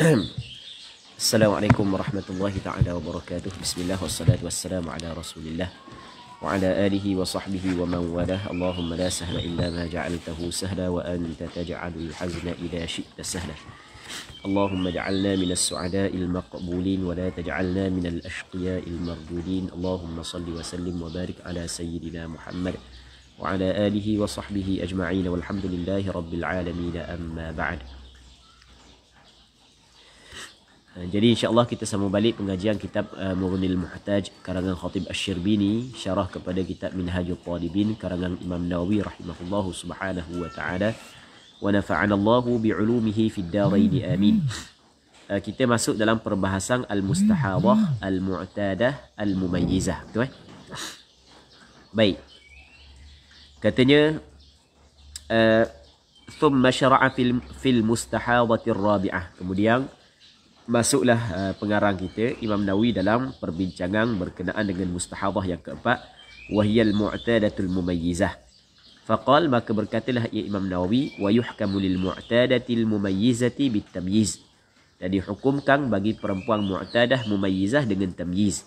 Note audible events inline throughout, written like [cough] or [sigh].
[clears throat] السلام عليكم ورحمة الله تعالى وبركاته بسم الله والصلاة والسلام على رسول الله وعلى آله وصحبه ومن والاه اللهم لا سهل إلا ما جعلته سهلا وأنت تجعل الحزن إذا شئت سهلا اللهم اجعلنا من السعداء المقبولين ولا تجعلنا من الأشقياء المردودين اللهم صل وسلم وبارك على سيدنا محمد وعلى آله وصحبه أجمعين والحمد لله رب العالمين أما بعد Eh, jadi insyaAllah kita sama balik pengajian kitab uh, eh, Murnil Muhtaj karangan Khatib Ash-Shirbini syarah kepada kitab Minhajul Talibin karangan Imam Nawawi rahimahullahu subhanahu wa ta'ala wa nafa'anallahu bi'ulumihi fid darain amin. Uh, kita masuk dalam perbahasan al-mustahadhah, al-mu'tadah, al-mumayyizah, betul eh? Baik. Katanya uh, ثم شرع في المستحاضة الرابعة kemudian masuklah eh, pengarang kita Imam Nawawi dalam perbincangan berkenaan dengan mustahabah yang keempat wahiyal mu'tadatul mumayyizah faqal maka berkatalah ia Imam Nawawi wa yuhkamu lil mu'tadatil mumayyizati bitamyiz jadi hukumkan bagi perempuan mu'tadah mumayyizah dengan tamyiz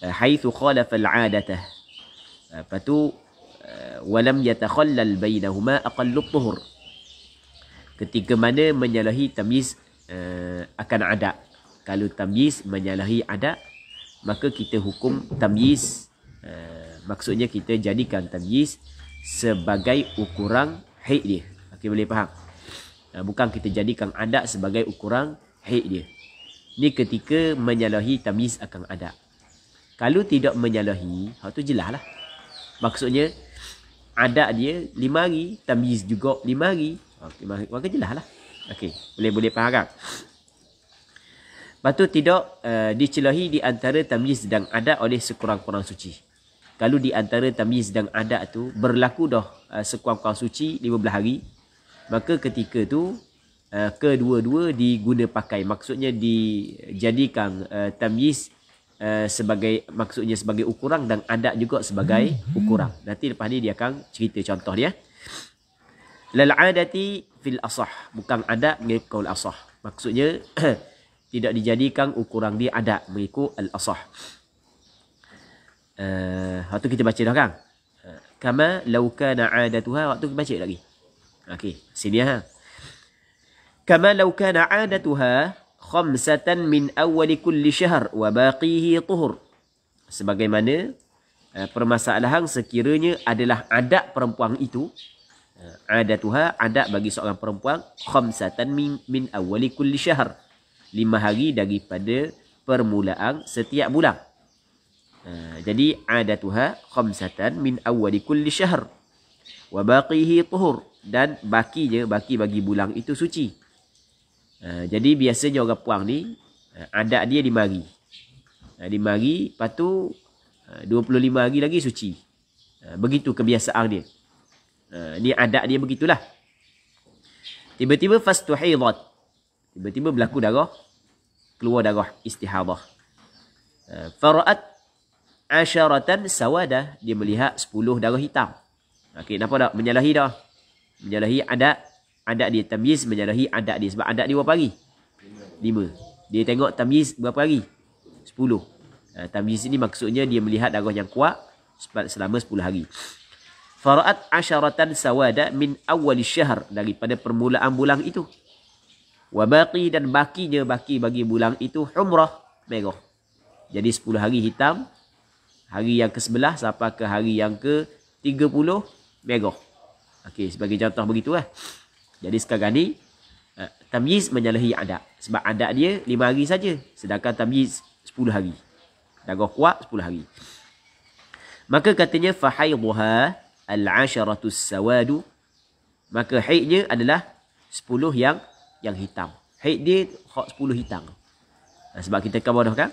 eh, haitsu khalafa al 'adatah eh, patu wa lam yatakhallal bainahuma aqallu tuhur ketika mana menyalahi tamyiz uh, akan ada kalau tamyiz menyalahi ada maka kita hukum tamyiz uh, maksudnya kita jadikan tamyiz sebagai ukuran haid dia okey boleh faham uh, bukan kita jadikan ada sebagai ukuran haid dia ni ketika menyalahi tamyiz akan ada kalau tidak menyalahi ha tu jelaslah maksudnya ada dia lima hari tamyiz juga lima hari ha, okey maka jelaslah Okey, boleh-boleh faham kan? Batu tidak uh, dicelahi di antara tamyiz dan adat oleh sekurang-kurang suci. Kalau di antara tamyiz dan adat tu berlaku dah uh, sekurang-kurang suci 15 hari, maka ketika tu uh, kedua-dua diguna pakai. Maksudnya dijadikan uh, tamyiz uh, sebagai maksudnya sebagai ukuran dan adat juga sebagai ukuran. Nanti lepas ni dia akan cerita contoh dia. Ya lal adati fil asah bukan adat mengikut asah maksudnya [clears throat] tidak dijadikan ukuran dia ada mengikut al asah uh, eh, kita baca dah kan kama laukana adatuha waktu kita baca lagi okey sini ha kama laukana adatuha khamsatan min awwal kulli shahr wa baqihi tuhur sebagaimana uh, permasalahan sekiranya adalah adat perempuan itu Eh, adatuha adat bagi seorang perempuan khamsatan min, min awwali kulli syahr lima hari daripada permulaan setiap bulan eh, jadi adatuha khamsatan min awwali kulli syahr wa baqihi tuhur dan bakinya baki bagi bulan itu suci eh, jadi biasanya orang puang ni adat dia lima hari lima hari lepas tu 25 hari lagi suci begitu kebiasaan dia ini ha, adat dia begitulah. Tiba-tiba fastuhidat. Tiba-tiba berlaku darah. Keluar darah istihadah. Ha, faraat asyaratan sawada. Dia melihat sepuluh darah hitam. Okey, nampak tak? Menyalahi dah. Menyalahi adat. Adat dia tamiz menyalahi adat dia. Sebab adat dia berapa hari? Lima. Dia tengok tamiz berapa hari? sepuluh. Ha, tamiz ni maksudnya dia melihat darah yang kuat selama sepuluh hari. Faraat asharatan sawada min awal syahr daripada permulaan bulan itu. wabaki dan bakinya baki bagi bulan itu humrah merah. Jadi 10 hari hitam hari yang ke-11 sampai ke hari yang ke-30 merah. Okey sebagai contoh begitulah. Eh. Jadi sekarang ni eh, tamyiz menyalahi adat sebab adat dia 5 hari saja sedangkan tamyiz 10 hari. Dagoh kuat 10 hari. Maka katanya fahaydhuha al-asharatu sawadu maka haidnya adalah 10 yang yang hitam haid dia hak 10 hitam nah, sebab kita kan bodoh kan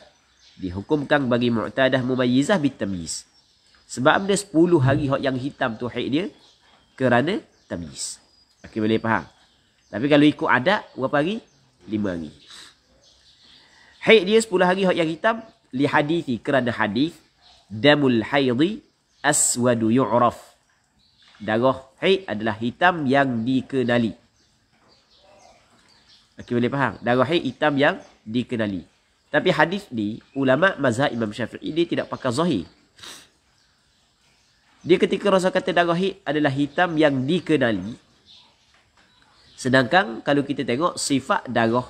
dihukumkan bagi mu'tadah mumayyizah bitamyiz sebab dia 10 hari hak yang hitam tu haid dia kerana tamyiz Okay boleh faham tapi kalau ikut adat berapa hari 5 hari haid dia 10 hari hak yang hitam li hadithi kerana hadis damul haidi aswadu yu'raf darah haid adalah hitam yang dikenali. Okay boleh faham? Darah haid hitam yang dikenali. Tapi hadis ni ulama mazhab Imam Syafi'i dia tidak pakai zahir. Dia ketika rasa kata darah haid adalah hitam yang dikenali. Sedangkan kalau kita tengok sifat darah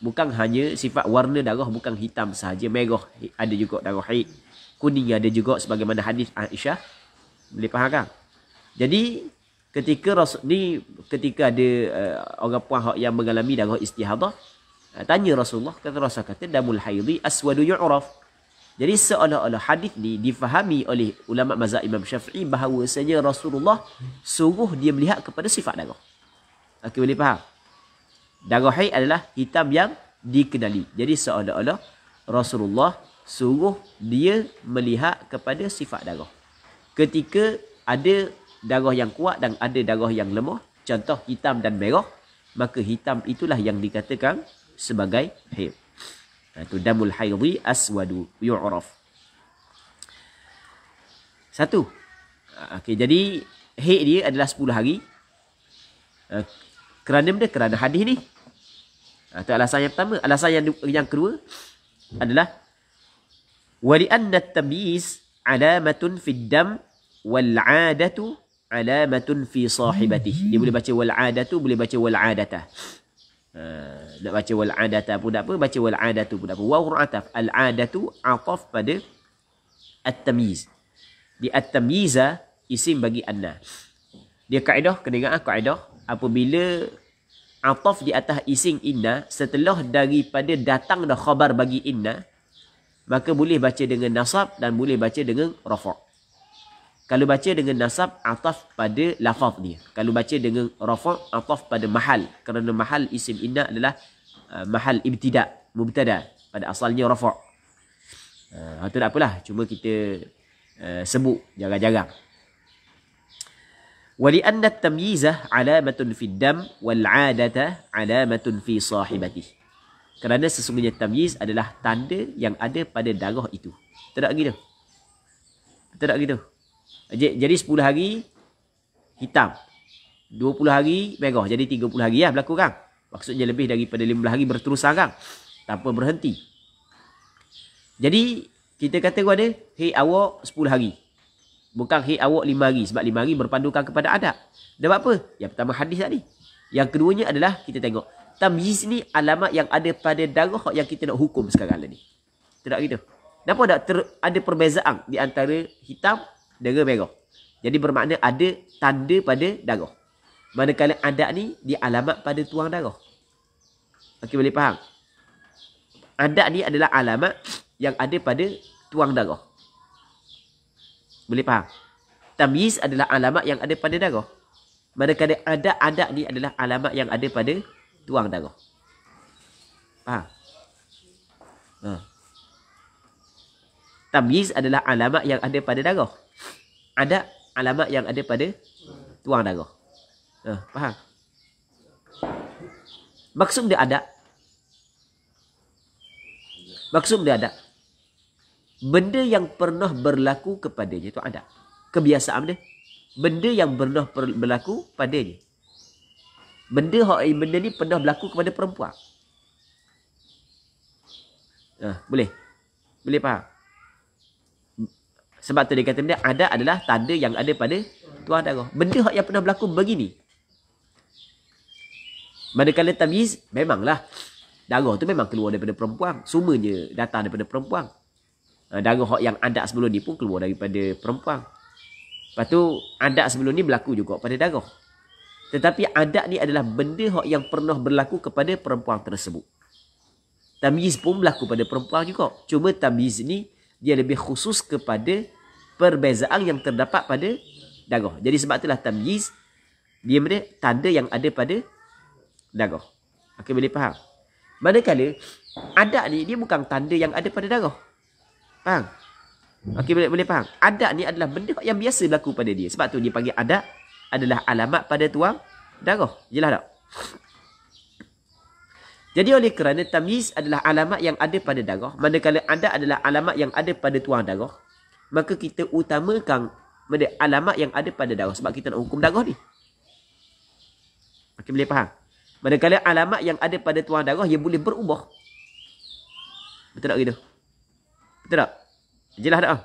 bukan hanya sifat warna darah bukan hitam sahaja merah ada juga darah haid kuning ada juga sebagaimana hadis Aisyah boleh faham kan? Jadi ketika Rasul ni ketika ada uh, orang puan yang mengalami darah istihadah uh, tanya Rasulullah kata Rasul kata damul haidhi aswadu yu'raf. Jadi seolah-olah hadis ni difahami oleh ulama mazhab Imam Syafi'i sebenarnya Rasulullah suruh dia melihat kepada sifat darah. Okay, boleh faham? Darah haid adalah hitam yang dikenali. Jadi seolah-olah Rasulullah suruh dia melihat kepada sifat darah. Ketika ada darah yang kuat dan ada darah yang lemah. Contoh hitam dan merah. Maka hitam itulah yang dikatakan sebagai haid. Itu damul haidhi aswadu yu'raf. Satu. okay, jadi haid dia adalah 10 hari. Eh, kerana benda? Kerana hadis ni. Itu alasan yang pertama. Alasan yang, yang kedua adalah وَلِأَنَّ التَّمْيِيزِ عَلَامَةٌ فِي الدَّمْ وَالْعَادَةُ alamatun fi sahibatih. Dia boleh baca wal adatu, boleh baca wal adata. Uh, eh, nak baca wal adata pun tak apa, baca wal adatu pun tak apa. Wawur ataf, al adatu ataf pada at-tamiz. Di at-tamiza, isim bagi anna. Dia kaedah, kena ingat lah kaedah. Apabila ataf di atas isim inna, setelah daripada datang dah khabar bagi inna, maka boleh baca dengan nasab dan boleh baca dengan rafa'. Kalau baca dengan nasab, ataf pada lafaz dia. Kalau baca dengan rafa, ataf pada mahal. Kerana mahal isim inna adalah uh, mahal ibtidak, mubtada. Pada asalnya rafa. Uh, itu ha, tak apalah. Cuma kita uh, sebut jaga-jaga. ولأن التمييز علامة في الدم والعادة علامة في صاحبته. Kerana sesungguhnya tamyiz adalah tanda yang ada pada darah itu. Tidak gitu. Tidak gitu. Jadi 10 hari hitam. 20 hari merah. Jadi 30 hari lah berlaku kan. Maksudnya lebih daripada 15 hari berterusan kan. Tanpa berhenti. Jadi kita kata kepada hei awak 10 hari. Bukan hei awak 5 hari. Sebab 5 hari berpandukan kepada adab. Dan apa? Yang pertama hadis tadi. Yang keduanya adalah kita tengok. Tamyiz ni alamat yang ada pada darah yang kita nak hukum sekarang ni. Tidak gitu. Kenapa ada perbezaan di antara hitam darah merah. Jadi bermakna ada tanda pada darah. Manakala adat ni alamat pada tuang darah. Okey boleh faham? Adat ni adalah alamat yang ada pada tuang darah. Boleh faham? Tamiz adalah alamat yang ada pada darah. Manakala adat-adat ni adalah alamat yang ada pada tuang darah. Faham? Haa. Huh. Tamyiz adalah alamat yang ada pada darah. Ada alamat yang ada pada tuang darah. Ha, faham? Maksud dia ada. Maksud dia ada. Benda yang pernah berlaku kepadanya itu ada. Kebiasaan dia. Benda yang pernah berlaku padanya. Benda hak eh, benda ni pernah berlaku kepada perempuan. Ha, boleh. Boleh faham? Sebab tu dia kata benda ada adalah tanda yang ada pada tuan darah. Benda yang pernah berlaku begini. Manakala tamiz memanglah darah tu memang keluar daripada perempuan. Semuanya datang daripada perempuan. Ha, darah hak yang ada sebelum ni pun keluar daripada perempuan. Lepas tu adat sebelum ni berlaku juga pada darah. Tetapi adat ni adalah benda hak yang pernah berlaku kepada perempuan tersebut. Tamiz pun berlaku pada perempuan juga. Cuma tamiz ni dia lebih khusus kepada perbezaan yang terdapat pada dagoh. Jadi sebab itulah tamyiz dia mana tanda yang ada pada dagoh. Okey boleh faham? Manakala adat ni dia bukan tanda yang ada pada dagoh. Faham? Okey boleh boleh faham? Adat ni adalah benda yang biasa berlaku pada dia. Sebab tu dia panggil adat adalah alamat pada tuang dagoh. Jelas tak? Jadi oleh kerana tamiz adalah alamat yang ada pada darah, manakala adat adalah alamat yang ada pada tuang darah, maka kita utamakan benda alamat yang ada pada darah sebab kita nak hukum darah ni. Okey boleh faham? Manakala alamat yang ada pada tuang darah ia boleh berubah. Betul tak gitu? Betul tak? Jelas tak?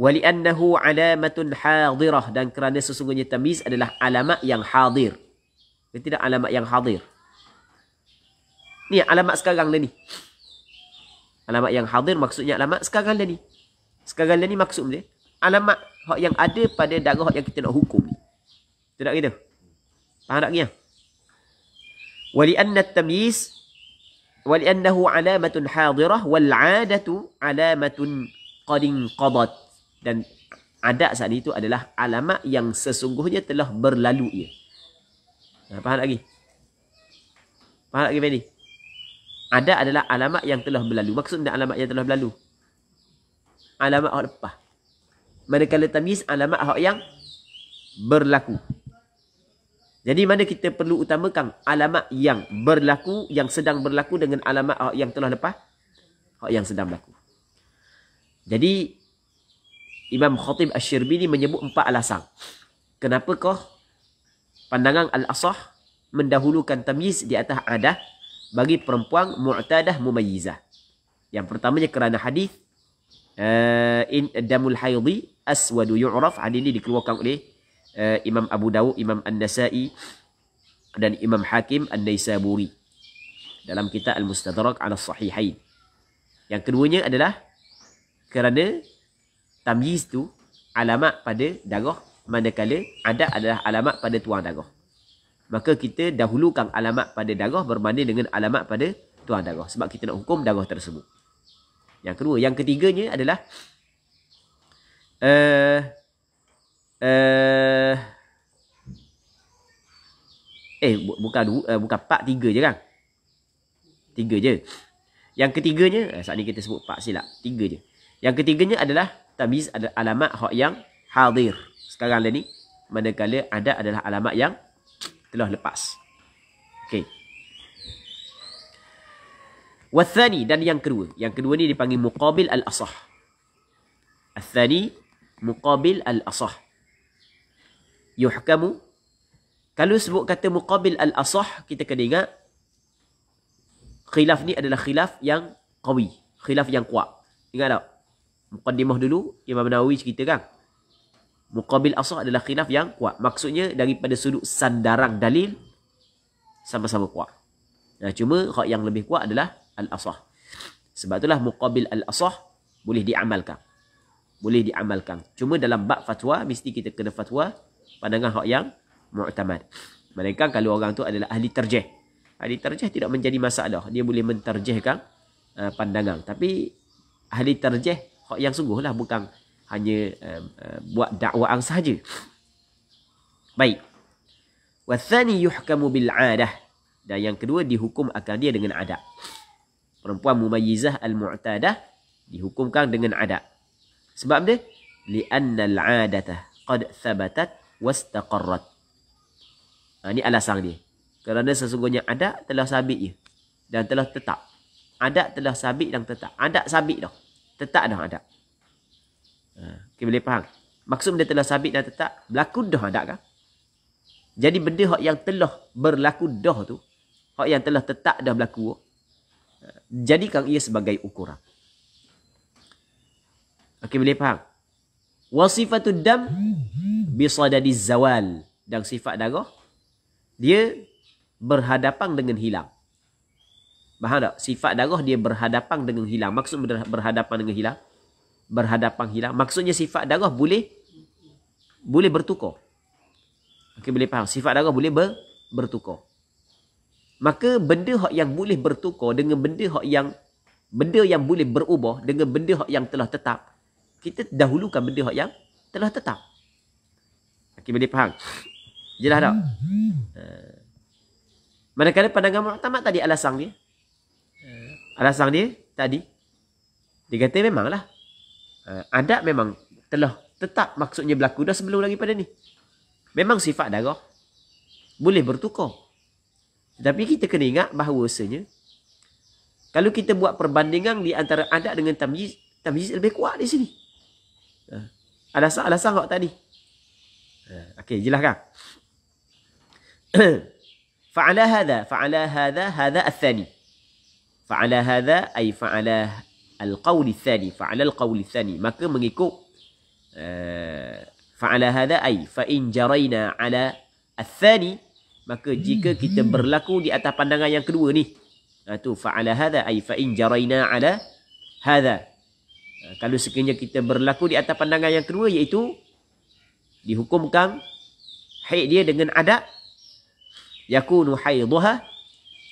ولأنه علامة hadirah dan kerana sesungguhnya tamiz adalah alamat yang hadir. Dia tidak alamat yang hadir. Ni alamat sekarang dah ni. Alamat yang hadir maksudnya alamat sekarang dah ni. Sekarang dah ni maksud dia alamat hak yang ada pada darah yang kita nak hukum ni. Betul tak kita? Faham tak ni? ولأن التمييز ولأنه علامة حاضرة alamat yang telah انقضت dan adat saat itu adalah alamat yang sesungguhnya telah berlalu ia. Ha, faham lagi? Faham lagi Fendi? Adat adalah alamat yang telah berlalu. Maksudnya dan alamat yang telah berlalu? Alamat hak lepas. Manakala tamis alamat yang berlaku. Jadi mana kita perlu utamakan alamat yang berlaku, yang sedang berlaku dengan alamat hak yang telah lepas? Hak yang sedang berlaku. Jadi Imam Khatib Ash-Shirbini menyebut empat alasan. Kenapa kau pandangan Al-Asah mendahulukan tamyiz di atas adah bagi perempuan mu'tadah mumayyizah. Yang pertamanya kerana hadis uh, in damul haydi aswadu yu'raf hadis ini dikeluarkan oleh uh, Imam Abu Dawud, Imam An-Nasa'i dan Imam Hakim An-Naisaburi dalam kitab Al-Mustadrak 'ala Sahihain. Yang keduanya adalah kerana tamyiz tu alamat pada darah manakala adat adalah alamat pada tuang darah maka kita dahulukan alamat pada darah berbanding dengan alamat pada tuang darah sebab kita nak hukum darah tersebut yang kedua yang ketiganya adalah uh, uh, eh bu- bukan uh, bukan part tiga je kan tiga je yang ketiganya eh, saat ni kita sebut Pak silap tiga je yang ketiganya adalah tamiz adalah alamat hak yang hadir. Sekarang lah ni manakala ada adalah alamat yang telah lepas. Okey. Wathani dan yang kedua. Yang kedua ni dipanggil muqabil al-asah. Athani muqabil al-asah. Yuhkamu. Kalau sebut kata muqabil al-asah, kita kena ingat khilaf ni adalah khilaf yang qawi. Khilaf yang kuat. Ingat tak? Mukaddimah dulu Imam Nawawi cerita kan. Muqabil asah adalah khilaf yang kuat. Maksudnya daripada sudut sandarang dalil sama-sama kuat. Nah, cuma hak yang lebih kuat adalah al-asah. Sebab itulah muqabil al-asah boleh diamalkan. Boleh diamalkan. Cuma dalam bak fatwa mesti kita kena fatwa pandangan hak yang mu'tamad. Mereka kalau orang tu adalah ahli terjeh. Ahli terjeh tidak menjadi masalah. Dia boleh menterjehkan uh, pandangan. Tapi ahli terjeh yang sungguhlah bukan hanya uh, uh, buat dakwaan saja. Baik. Wathani yuhkamu bil adah. Dan yang kedua dihukum akan dia dengan adat. Perempuan mumayyizah al-mu'tadah dihukumkan dengan adat. Sebab dia? Lianna al-adata qad thabatat wastaqarrat. Ha, ini alasan dia. Kerana sesungguhnya adat telah sabit dia. Dan telah tetap. Adat telah sabit dan tetap. Adat sabit dah tetap dah adab. Ha, okay, boleh faham? Maksud dia telah sabit dan tetap, berlaku dah adab kan? Jadi benda hak yang telah berlaku dah tu, hak yang telah tetap dah berlaku, ha, jadikan ia sebagai ukuran. Okey boleh faham? Wasifatud dam bi sadadiz zawal dan sifat darah dia berhadapan dengan hilang berhadap sifat darah dia berhadapan dengan hilang maksud berhadapan dengan hilang berhadapan hilang maksudnya sifat darah boleh boleh bertukar okey boleh faham sifat darah boleh ber, bertukar maka benda hak yang boleh bertukar dengan benda hak yang benda yang boleh berubah dengan benda hak yang telah tetap kita dahulukan benda hak yang telah tetap okey boleh faham jelas tak hmm, hmm. Eh. manakala pandangan muktamad tadi alasan ni. Alasan dia tadi dia kata memanglah eh, adab memang telah tetap maksudnya berlaku dah sebelum lagi pada ni. Memang sifat darah boleh bertukar. Tapi kita kena ingat bahawasanya kalau kita buat perbandingan di antara adab dengan tamyiz, tamyiz lebih kuat di sini. Eh, Ada alasan alasan kok tadi. Eh, okey, jelaskan. فعلى هذا فعلى هذا al-thani fa'ala hadha ay fa'ala al-qawl ath-thani fa'ala al-qawl ath-thani maka mengikut eh, fa'ala hadha ay fa in jarayna ala ath-thani maka jika kita berlaku di atas pandangan yang kedua ni ha tu fa'ala hadha ay fa in jarayna ala hadha ha, kalau sekiranya kita berlaku di atas pandangan yang kedua iaitu dihukumkan haid dia dengan adab yakunu haidha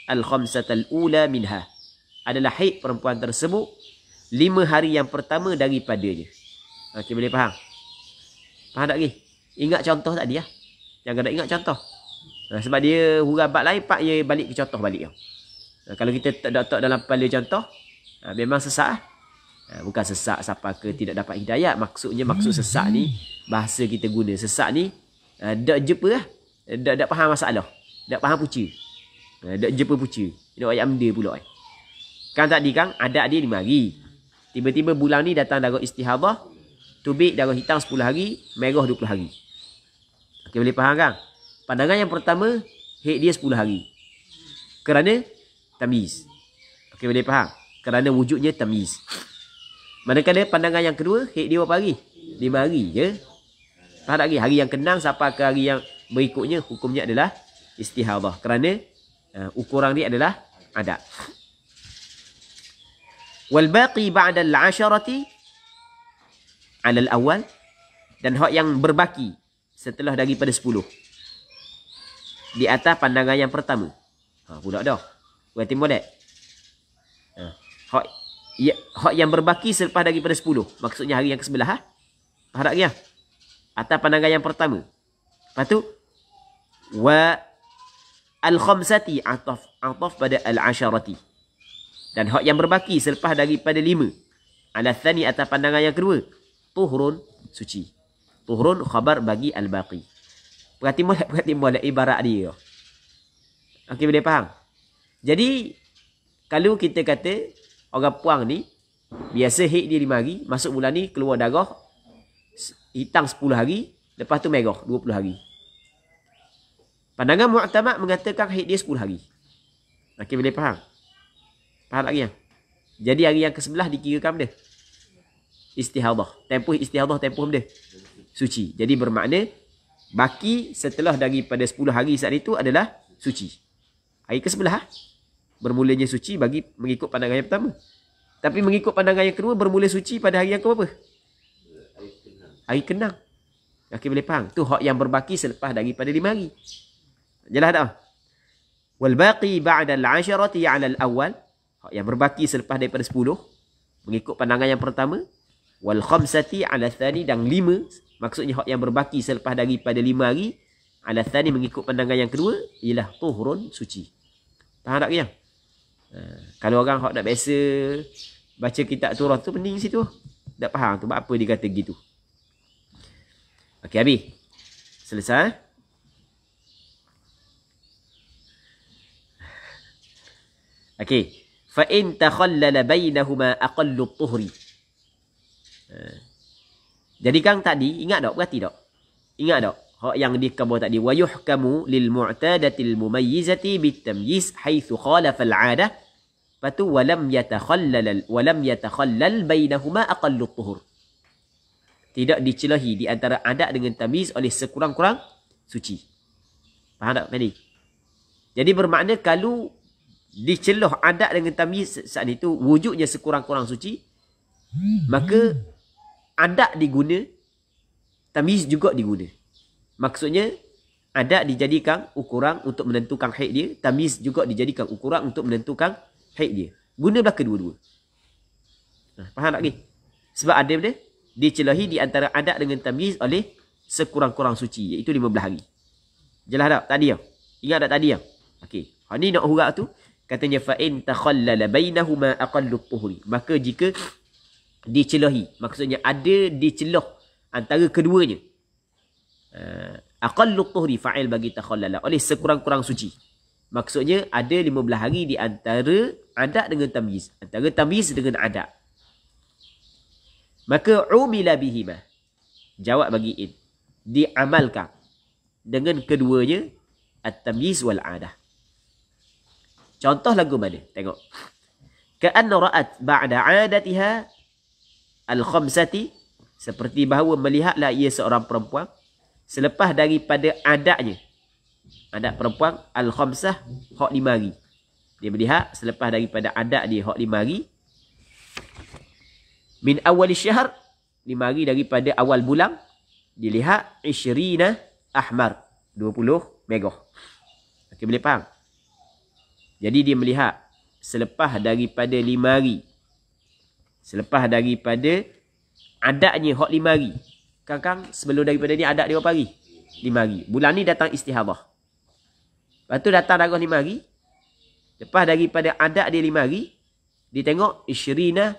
al-khamsata al-ula minha adalah haid perempuan tersebut lima hari yang pertama daripadanya. Okey, boleh faham? Faham tak lagi? Ingat contoh tadi ya. yang nak ingat contoh. sebab dia hurah bab lain, pak dia balik ke contoh balik. kalau kita tak dapat dalam kepala contoh, memang sesak. Eh? bukan sesak siapa ke tidak dapat hidayah. Maksudnya maksud sesak ni, bahasa kita guna. Sesak ni, tak jumpa lah. Tak faham masalah. Tak faham puca. Tak jumpa puca. Ini ayam dia pula. Eh. Kan tadi kan adat dia lima hari. Tiba-tiba bulan ni datang darah istihadah. Tubik darah hitam sepuluh hari. Merah puluh hari. Okay boleh faham kan? Pandangan yang pertama. Hek dia sepuluh hari. Kerana tamiz. Okay boleh faham? Kerana wujudnya tamiz. Manakala pandangan yang kedua. Hek dia berapa hari? lima hari je. Ya? Faham tak lagi? Hari yang kenang sampai ke hari yang berikutnya. Hukumnya adalah istihadah. Kerana uh, ukuran dia adalah adat. والباقي بعد العشرة على الأول dan hak yang berbaki setelah daripada sepuluh di atas pandangan yang pertama ha budak dah berarti molek ha hak ya hak yang berbaki selepas daripada sepuluh maksudnya hari yang ke sebelah ha harapnya atas pandangan yang pertama lepas tu wa al khamsati ataf ataf pada al asharati dan hak yang berbaki selepas daripada lima. Alasani atas pandangan yang kedua, tuhrun suci. Tuhrun khabar bagi al-baqi. Perhati mula, perhati mula ibarat dia. Okey, boleh faham? Jadi, kalau kita kata, orang puang ni, biasa hit dia lima hari, masuk bulan ni, keluar darah, hitang sepuluh hari, lepas tu merah, dua puluh hari. Pandangan Mu'tamad mengatakan hit dia sepuluh hari. Okey, boleh faham? Pahala hari yang. Jadi hari yang ke-11 sebelah dikirakan deh. Istihadah. tempuh istihadah tempuh deh. Suci. Jadi bermakna baki setelah pada 10 hari saat itu adalah suci. Hari ke sebelah, ah, bermulanya suci bagi mengikut pandangan yang pertama. Tapi mengikut pandangan yang kedua bermula suci pada hari yang keberapa? Hari kenang. Hari kenang. Okey boleh faham. Tu hak yang berbaki selepas pada lima hari. Jelas tak? Wal baqi ba'da al-'asharati 'ala al Hak yang berbaki selepas daripada 10 mengikut pandangan yang pertama wal khamsati ala tsani dan 5 maksudnya hak yang berbaki selepas daripada 5 hari ala tsani mengikut pandangan yang kedua ialah tuhrun suci. Faham tak yang ha, kalau orang hak tak biasa baca kitab surah tu pening situ. Tak faham tu apa dia kata gitu. Okey abi Selesai. Okey fa in takhallala bainahuma aqallu tuhri jadi kang tadi ingat tak perhati tak ingat tak hak yang dikabo tadi wa yuhkamu lil mu'tadatil mumayyizati bitamyiz haitsu khalafa al 'adah patu wa lam yatakhallal wa lam yatakhallal bainahuma aqallu tuhur tidak dicelahi di antara adat dengan tamyiz oleh sekurang-kurang suci faham tak tadi jadi bermakna kalau diceloh adat dengan tamiz saat itu wujudnya sekurang-kurang suci maka adat diguna tamiz juga diguna maksudnya adat dijadikan ukuran untuk menentukan haid dia tamiz juga dijadikan ukuran untuk menentukan haid dia guna belaka dua-dua ha, faham tak ni sebab ada benda dicelahi di antara adat dengan tamiz oleh sekurang-kurang suci iaitu 15 hari jelas tak tadi ya ingat tak tadi ya okey ha ni nak hurak tu Katanya fa in takhallala bainahuma aqallu tuhri. Maka jika dicelahi, maksudnya ada diceloh antara keduanya. Uh, aqallu tuhri fa'il bagi takhallala oleh sekurang-kurang suci. Maksudnya ada 15 hari di antara adat dengan tamiz, antara tamiz dengan adat. Maka umila bihima. Jawab bagi in. Diamalkan dengan keduanya at tamiz wal adat. Contoh lagu mana? Tengok. Ka'anna ra'at ba'da 'adatiha al-khamsati seperti bahawa melihatlah ia seorang perempuan selepas daripada adatnya. Adat perempuan al-khamsah hak lima hari. Dia melihat selepas daripada adat dia hak lima hari. Min awal syahr lima hari daripada awal bulan dilihat 20 ahmar 20 megah. Okey boleh faham? Jadi dia melihat selepas daripada lima hari. Selepas daripada adatnya hot lima hari. Kadang-kadang sebelum daripada ni adat dia berapa hari? Lima hari. Bulan ni datang istihabah, Lepas tu datang darah lima hari. Lepas daripada adat dia lima hari. Dia tengok isyirina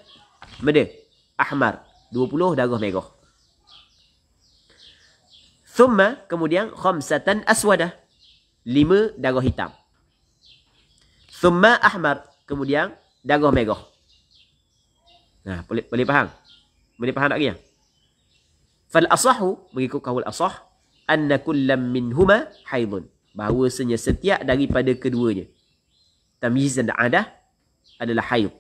mada. Ahmar. Dua puluh darah merah. Thumma kemudian Khomsatan aswadah. Lima darah hitam. Summa ahmar. Kemudian darah merah. Nah, boleh boleh faham? Boleh faham tak dia? Fal asahu mengikut kaul asah anna kullam minhuma haidun. Bahawasanya setiap daripada keduanya. Tamyizan adah adalah haid.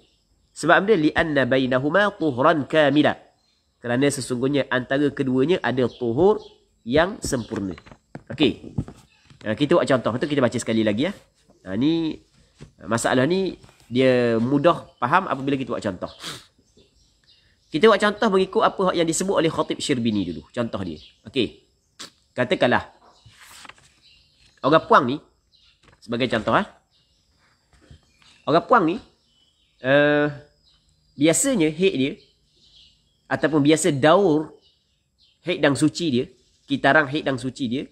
Sebab dia li anna bainahuma tuhran kamila. Kerana sesungguhnya antara keduanya ada tuhur yang sempurna. Okey. kita buat contoh tu kita baca sekali lagi ya. Ha, ni Masalah ni dia mudah faham apabila kita buat contoh. Kita buat contoh mengikut apa yang disebut oleh Khatib Syirbini dulu. Contoh dia. Okey. Katakanlah. Orang puang ni. Sebagai contoh. Ha? Orang puang ni. Uh, biasanya hate dia. Ataupun biasa daur. Hate dan suci dia. Kitarang hate dan suci dia.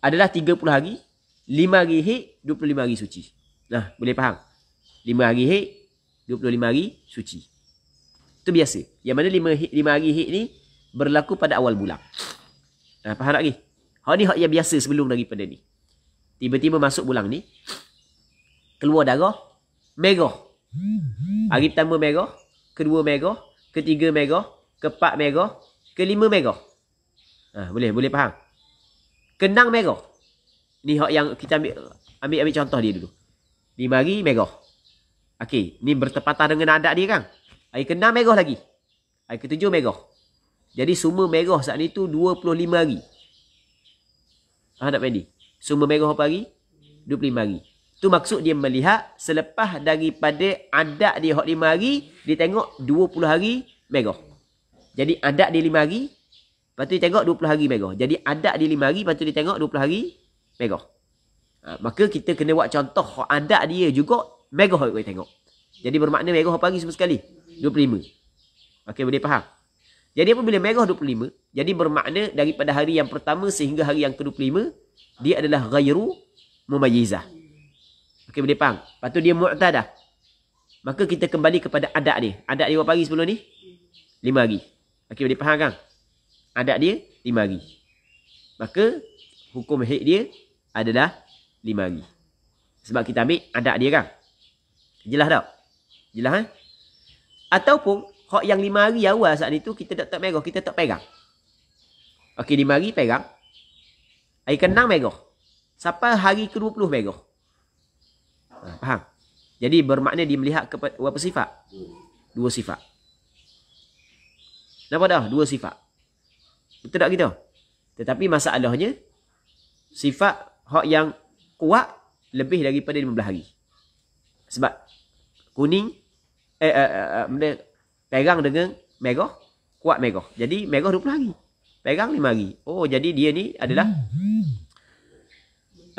Adalah 30 hari. 5 hari haid 25 hari suci. Nah, boleh faham? 5 hari haid 25 hari suci. Itu biasa. Yang mana 5 5 hari haid ni berlaku pada awal bulan. Nah, faham tak ni? Hak ni hak yang biasa sebelum daripada ni. Tiba-tiba masuk bulan ni keluar darah merah. Hari pertama merah, kedua merah, ketiga merah, keempat merah, kelima merah. Ah, boleh boleh faham? Kenang merah ni hak yang kita ambil ambil ambil contoh dia dulu. Ni mari merah. Okey, ni bertepatan dengan adat dia kan. Hari ke-6 merah lagi. Hari ke-7 merah. Jadi semua merah saat ni tu 25 hari. Ah nak mandi. Semua merah apa hari? 25 hari. Tu maksud dia melihat selepas daripada adat dia hak 5 hari, dia tengok 20 hari merah. Jadi adat dia 5 hari, lepas tu dia tengok 20 hari merah. Jadi adat dia 5 hari, lepas tu dia tengok 20 hari megoh. Ha, maka kita kena buat contoh hak adat dia juga megoh kau tengok. Jadi bermakna megoh apa lagi semua sekali? 25. Okey boleh faham? Jadi apabila megoh 25, jadi bermakna daripada hari yang pertama sehingga hari yang ke-25 dia adalah ghairu mumayyizah. Okey boleh faham? Patu dia mu'tadah. Maka kita kembali kepada adat dia. Adat dia berapa sebelum ni? 5 hari. Okey boleh faham kan? Adat dia 5 hari. Maka hukum haid dia adalah lima hari. Sebab kita ambil adat dia kan. Jelas tak? Jelas kan? Ataupun hak yang lima hari awal saat itu kita tak tak kita tak pegang. Okey lima hari pegang. Hari ke-6 merah. Sampai hari ke-20 merah. Ha, faham? Jadi bermakna dia melihat kepada berapa sifat? Dua sifat. Nampak dah? Dua sifat. Betul tak kita? Tetapi masalahnya, sifat hak yang kuat lebih daripada 15 hari. Sebab kuning eh, eh, eh, eh benda uh, uh, pegang dengan merah kuat merah. Jadi merah 20 hari. Pegang 5 hari. Oh jadi dia ni adalah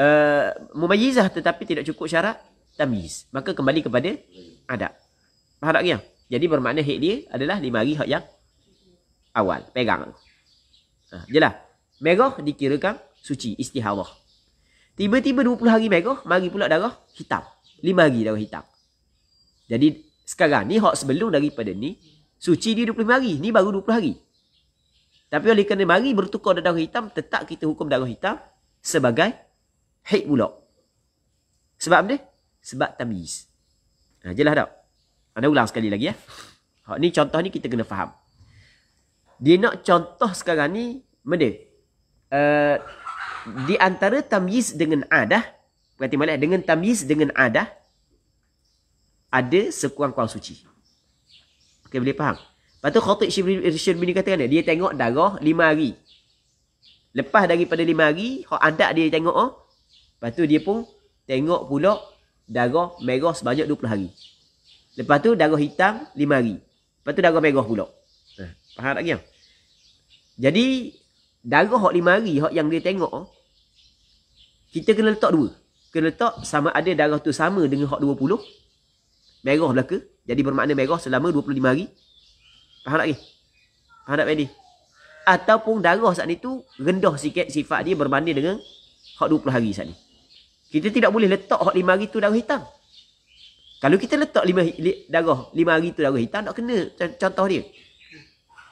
uh, mumayizah tetapi tidak cukup syarat tamyiz. Maka kembali kepada adab. Faham tak ya? Jadi bermakna hak dia adalah 5 hari hak yang awal pegang. Ha, jelah. Merah dikirakan suci istihawah. Tiba-tiba 20 hari mereka, oh, mari pula darah hitam. 5 hari darah hitam. Jadi sekarang ni hak sebelum daripada ni, suci dia 25 hari, ni baru 20 hari. Tapi oleh kerana mari bertukar darah hitam, tetap kita hukum darah hitam sebagai haid pula. Sebab apa dia? Sebab tamiz. Ha, jelas tak? Anda ulang sekali lagi ya. Hak ni contoh ni kita kena faham. Dia nak contoh sekarang ni, benda. Uh, di antara tamyiz dengan adah, berarti mana dengan tamyiz dengan adah ada sekurang-kurang suci. Okey boleh faham? Lepas tu Khatib Syibri Irsyad bin kata dia tengok darah 5 hari. Lepas daripada 5 hari, hak adat dia tengok ah. Lepas dia pun tengok pula darah merah sebanyak 20 hari. Lepas tu darah hitam 5 hari. Lepas tu darah merah pula. Eh, faham tak kiam? Jadi Darah hak lima hari hak yang dia tengok oh. Kita kena letak dua Kena letak sama ada darah tu sama dengan hak dua puluh Merah belaka Jadi bermakna merah selama dua puluh lima hari Faham tak ni? Faham tak ni? Ataupun darah saat ni tu rendah sikit sifat dia berbanding dengan Hak dua puluh hari saat ni Kita tidak boleh letak hak lima hari tu darah hitam Kalau kita letak lima, darah lima hari tu darah hitam nak kena contoh dia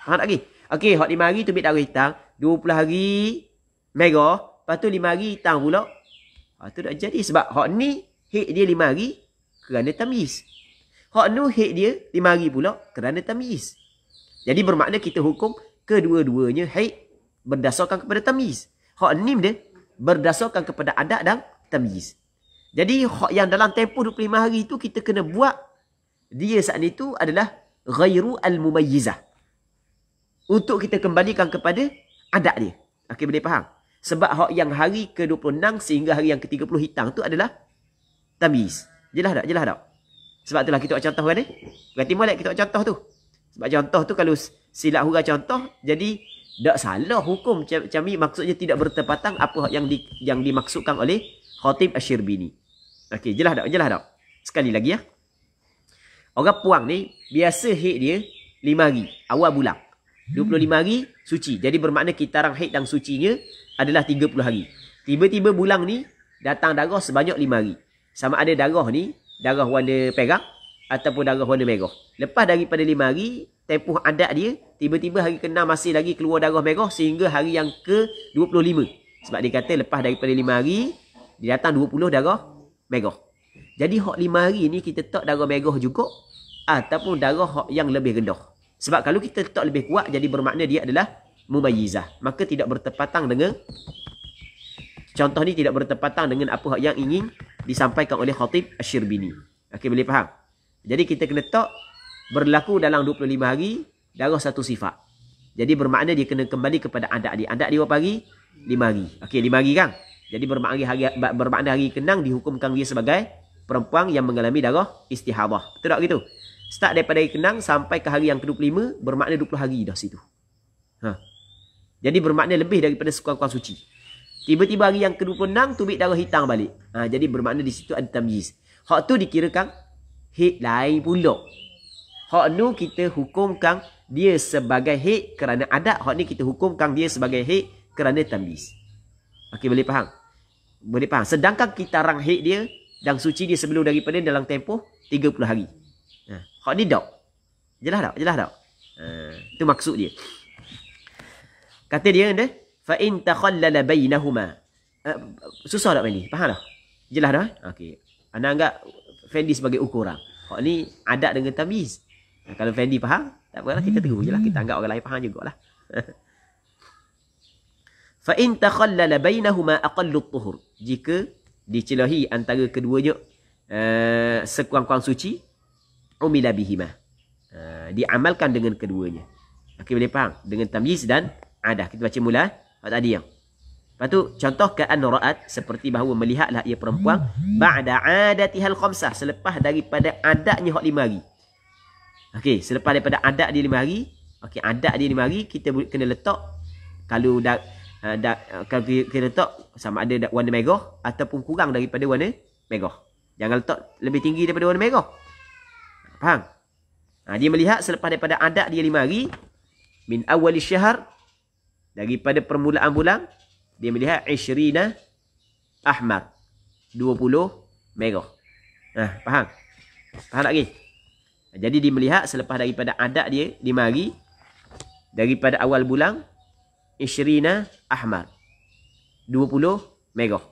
Faham tak ni? Okey, hak lima hari tu ambil darah hitam 20 hari merah, lepas tu 5 hari hitam pula. Ha tu dah jadi sebab hak ni hit dia 5 hari kerana tamis, Hak nu hit dia 5 hari pula kerana tamis, Jadi bermakna kita hukum kedua-duanya haid berdasarkan kepada tamis, Hak nim dia berdasarkan kepada adat dan tamis, Jadi hak yang dalam tempoh 25 hari itu kita kena buat dia saat itu adalah ghairu al-mumayyizah. Untuk kita kembalikan kepada adat dia. Okey boleh faham? Sebab hak yang hari ke-26 sehingga hari yang ke-30 hitang tu adalah tamis. Jelas tak? Jelas tak? Sebab itulah kita buat contoh kan ni. Eh? Berarti molek kita buat contoh tu. Sebab contoh tu kalau silap hura contoh jadi tak salah hukum cami maksudnya tidak bertepatan apa yang di, yang dimaksudkan oleh khatib asyirbini. Okey jelas tak? Jelas tak? Sekali lagi ya. Orang puang ni biasa hit dia lima hari awal bulan. 25 hmm. hari suci. Jadi bermakna kitaran haid dan sucinya adalah 30 hari. Tiba-tiba bulan ni datang darah sebanyak 5 hari. Sama ada darah ni darah warna perak ataupun darah warna merah. Lepas daripada 5 hari tempoh adat dia tiba-tiba hari ke-6 masih lagi keluar darah merah sehingga hari yang ke-25. Sebab dia kata lepas daripada 5 hari dia datang 20 darah merah. Jadi hak 5 hari ni kita tak darah merah juga ataupun darah hak yang lebih rendah. Sebab kalau kita letak lebih kuat jadi bermakna dia adalah mumayyizah. Maka tidak bertepatan dengan contoh ni tidak bertepatan dengan apa yang ingin disampaikan oleh khatib Asy-Syirbini. Okey boleh faham? Jadi kita kena tak berlaku dalam 25 hari darah satu sifat. Jadi bermakna dia kena kembali kepada adat dia. Adat dia berapa hari? 5 hari. Okey 5 hari kan? Jadi bermakna hari, bermakna hari kenang dihukumkan dia sebagai perempuan yang mengalami darah istihadah. Betul tak gitu? Start daripada hari kenang sampai ke hari yang ke-25 bermakna 20 hari dah situ. Ha. Jadi bermakna lebih daripada sekurang-kurang suci. Tiba-tiba hari yang ke-26 tubik darah hitam balik. Ha, jadi bermakna di situ ada tamyiz. Hak tu dikirakan hit lain pula. Hak nu kita hukumkan dia sebagai hit kerana adat. Hak ni kita hukumkan dia sebagai hit kerana tamyiz. Okey boleh faham? Boleh faham. Sedangkan kita rang hit dia dan suci dia sebelum daripada dalam tempoh 30 hari. Hak ni dak. Jelas dak? Jelas dak? Ha, tu maksud dia. Kata dia ni, fa in takhallala bainahuma. Eh, susah dak ni? Faham dak? Jelas dak? Okey. Anda anggap Fendi sebagai ukuran. Hak ni adat dengan tamiz. Nah, kalau Fendi faham, tak apalah kita tunggu jelah kita anggap orang lain faham jugaklah. [laughs] Fa in takhallala bainahuma aqallu tuhur. Jika dicelahi antara keduanya uh, eh, sekurang-kurang suci, umila bihima. Uh, diamalkan dengan keduanya. Okey boleh faham? Dengan tamyiz dan adah. Kita baca mula ah, tadi yang. Lepas tu contoh ka'an ra'at seperti bahawa melihatlah ia perempuan ba'da adatiha al-khamsah selepas daripada adatnya hak 5 hari. Okey, selepas daripada adat dia lima hari, okey adat dia lima hari kita kena letak kalau dah uh, dah kalau kita letak sama ada warna merah ataupun kurang daripada warna merah. Jangan letak lebih tinggi daripada warna merah. Faham? Ha, dia melihat selepas daripada adat dia lima hari. Min awali syahar. Daripada permulaan bulan. Dia melihat Ishrina Ahmar. 20 merah. Ha, faham? Faham tak lagi? Ha, jadi dia melihat selepas daripada adat dia lima hari. Daripada awal bulan. Ishrina Ahmar. 20 merah.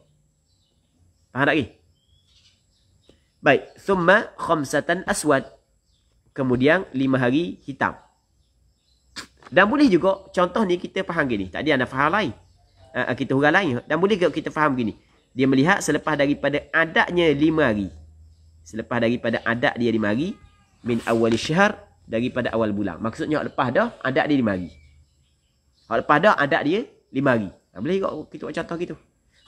Faham tak lagi? Baik. Thumma khumsatan aswad kemudian lima hari hitam. Dan boleh juga contoh ni kita faham gini. Tadi anda faham lain. Uh, kita hura lain. Dan boleh juga kita faham gini. Dia melihat selepas daripada adatnya lima hari. Selepas daripada adat dia lima hari min awal syahr daripada awal bulan. Maksudnya lepas dah adat dia lima hari. Hak lepas dah adat dia lima hari. Tak ha, boleh kok kita buat contoh gitu.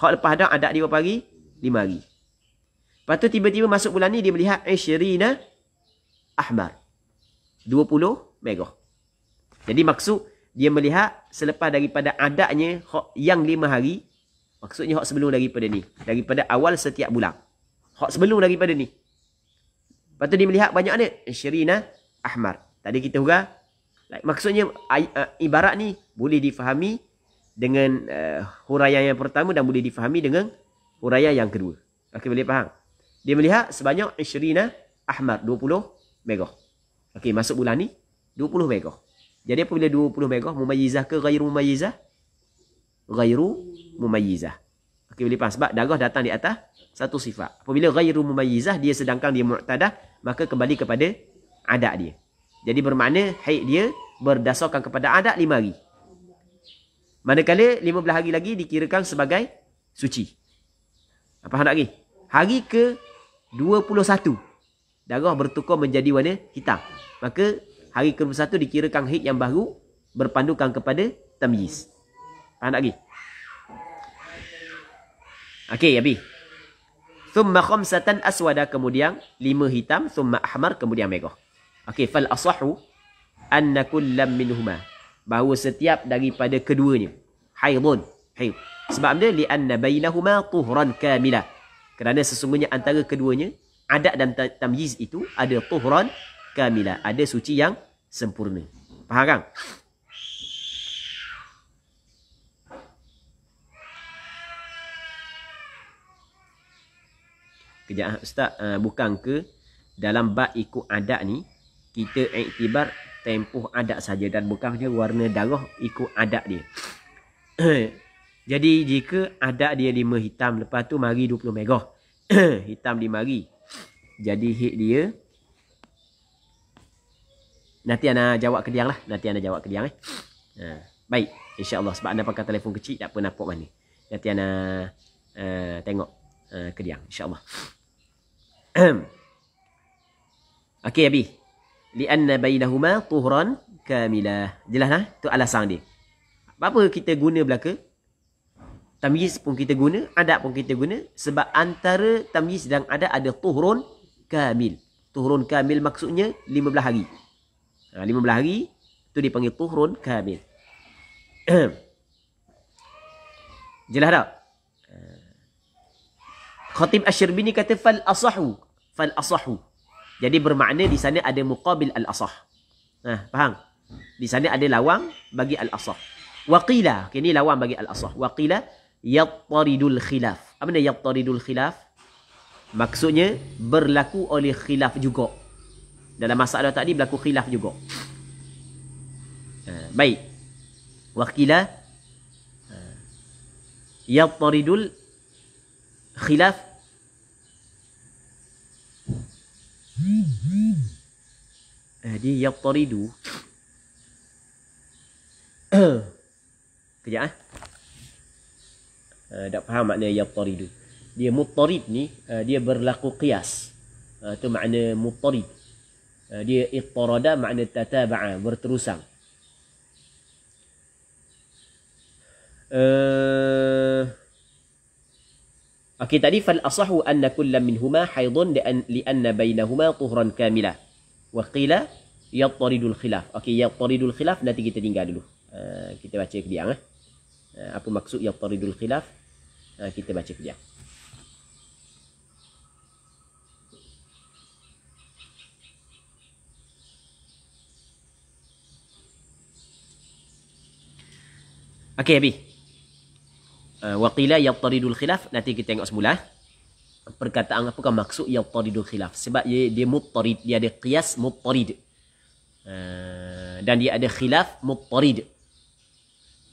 Hak lepas dah adat dia berapa hari? 5 hari. Lepas tiba-tiba masuk bulan ni dia melihat Ishrina Ahmar. 20 mega. Jadi maksud dia melihat selepas daripada adanya hok yang lima hari, maksudnya hok sebelum daripada ni, daripada awal setiap bulan. Hok sebelum daripada ni. Lepas tu dia melihat banyak ni, Syirina Ahmar. Tadi kita huga like, maksudnya eh, ibarat ni boleh difahami dengan uh, eh, huraian yang pertama dan boleh difahami dengan huraian yang kedua. Okey boleh faham? Dia melihat sebanyak 20 Ahmar, 20 megah. Okey, masuk bulan ni 20 megah. Jadi apabila 20 mega mumayyizah ke ghairu mumayyizah? Ghairu mumayyizah. Okey, boleh pas. sebab darah datang di atas satu sifat. Apabila ghairu mumayyizah dia sedangkan dia mu'tadah, maka kembali kepada adat dia. Jadi bermakna haid dia berdasarkan kepada adat 5 hari. Manakala 15 hari lagi dikirakan sebagai suci. Apa hendak lagi? Hari ke 21 darah bertukar menjadi warna hitam. Maka hari ke-21 dikirakan hit yang baru berpandukan kepada tamyiz. Faham tak lagi? Okey, Abi. Thumma khamsatan aswada kemudian lima hitam, thumma ahmar kemudian merah. Okey, fal asahu An kullam minhumah. Bahawa setiap daripada keduanya. Haidun. Haid. Sebab dia, li'anna bainahuma tuhran kamila. Kerana sesungguhnya antara keduanya adat dan tamyiz itu ada tuhran kamila ada suci yang sempurna faham kan Kejap ah, ustaz uh, bukan ke dalam bab ikut adat ni kita iktibar tempuh adat saja dan bukannya warna darah ikut adat dia. [clears throat] Jadi jika adat dia lima hitam lepas tu mari 20 merah. [clears throat] hitam di mari jadi hit dia Nanti anda jawab kediang lah Nanti anda jawab kediang eh ha. Baik InsyaAllah sebab anda pakai telefon kecil Tak apa nampak mana Nanti anda uh, eh, tengok uh, eh, kediang InsyaAllah [clears throat] Okey Abi Lianna bainahuma tuhran kamilah Jelas lah Itu alasan dia Apa kita guna belaka Tamyiz pun kita guna Adab pun kita guna Sebab antara tamyiz dan adab Ada tuhrun kamil. Tuhrun kamil maksudnya 15 hari. Ha, 15 hari itu dipanggil tuhrun kamil. [clears throat] Jelas tak? Ha. Khatib Asyirbi ni kata fal asahu. Fal asahu. Jadi bermakna di sana ada muqabil al-asah. Ha, faham? Di sana ada lawang bagi al-asah. Waqila. Okay, ni lawang bagi al-asah. Waqila. Yattaridul khilaf. Apa ni yattaridul khilaf? Maksudnya berlaku oleh khilaf juga. Dalam masalah tadi berlaku khilaf juga. Ha, baik. Wa qila ha, yattaridul khilaf Jadi ha, yattaridu [coughs] Kejap eh. tak faham makna yattaridu dia muttarib ni eh, dia berlaku qiyas eh, tu makna muttarib eh, dia ittarada makna tataba'a berterusan Uh, okay, tadi fal asahu anna kulla minhuma haidun li anna bainahuma tuhran kamilah wa qila yattaridul khilaf Okay, yattaridul khilaf nanti kita tinggal dulu uh, kita baca kediang eh. Uh, apa maksud yattaridul khilaf uh, kita baca kediang Okey Abi. Uh, eh, waqila yattaridul khilaf nanti kita tengok semula. Perkataan apa apakah maksud yattaridul khilaf? Sebab dia, dia muttarid, dia ada qiyas muttarid. Eh, dan dia ada khilaf muttarid.